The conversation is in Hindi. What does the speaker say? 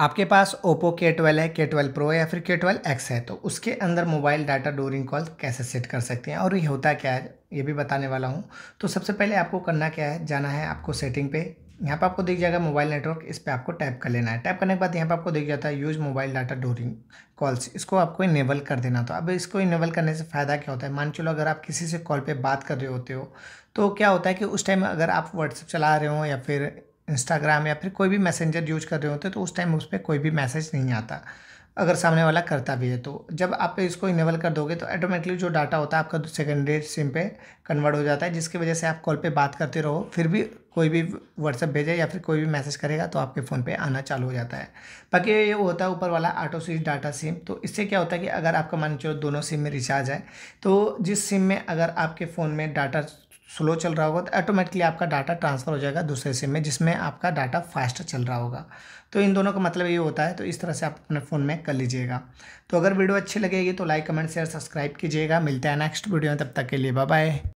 आपके पास ओप्पो के ट्वेल्व है के ट्वेल्व प्रो है या फिर के ट्वेल्व एक्स है तो उसके अंदर मोबाइल डाटा डोरिंग कॉल कैसे सेट कर सकते हैं और ये होता क्या है ये भी बताने वाला हूँ तो सबसे पहले आपको करना क्या है जाना है आपको सेटिंग पे यहाँ पर आपको दिख जाएगा मोबाइल नेटवर्क इस पर आपको टैप कर लेना है टैप करने के बाद यहाँ पर आपको दिख जाता है use mobile data during calls इसको आपको इनेबल कर देना तो अब इसको इनेबल करने से फ़ायदा क्या होता है मान चलो अगर आप किसी से कॉल पे बात कर रहे होते हो तो क्या होता है कि उस टाइम अगर आप व्हाट्सअप चला रहे हो या फिर इंस्टाग्राम या फिर कोई भी मैसेंजर यूज कर रहे होते हैं तो उस टाइम उस पर कोई भी मैसेज नहीं आता अगर सामने वाला करता भी है तो जब आप इसको इनेबल कर दोगे तो ऑटोमेटिकली जो डाटा होता है आपका सेकेंडरी सिम पे कन्वर्ट हो जाता है जिसकी वजह से आप कॉल पे बात करते रहो फिर भी कोई भी व्हाट्सएप भेजे या फिर कोई भी मैसेज करेगा तो आपके फ़ोन पे आना चालू हो जाता है बाकी ये होता है ऊपर वाला ऑटो स्विच डाटा सिम तो इससे क्या होता है कि अगर आपका मान चलो दोनों सिम में रिचार्ज है तो जिस सिम में अगर आपके फ़ोन में डाटा स्लो चल रहा होगा तो ऑटोमेटिकली आपका डाटा ट्रांसफ़र हो जाएगा दूसरे सिम में जिसमें आपका डाटा फास्ट चल रहा होगा तो इन दोनों का मतलब ये होता है तो इस तरह से आप अपने फ़ोन में कर लीजिएगा तो अगर वीडियो अच्छी लगेगी तो लाइक कमेंट शेयर सब्सक्राइब कीजिएगा मिलते हैं नेक्स्ट वीडियो में तब तक के लिए बाय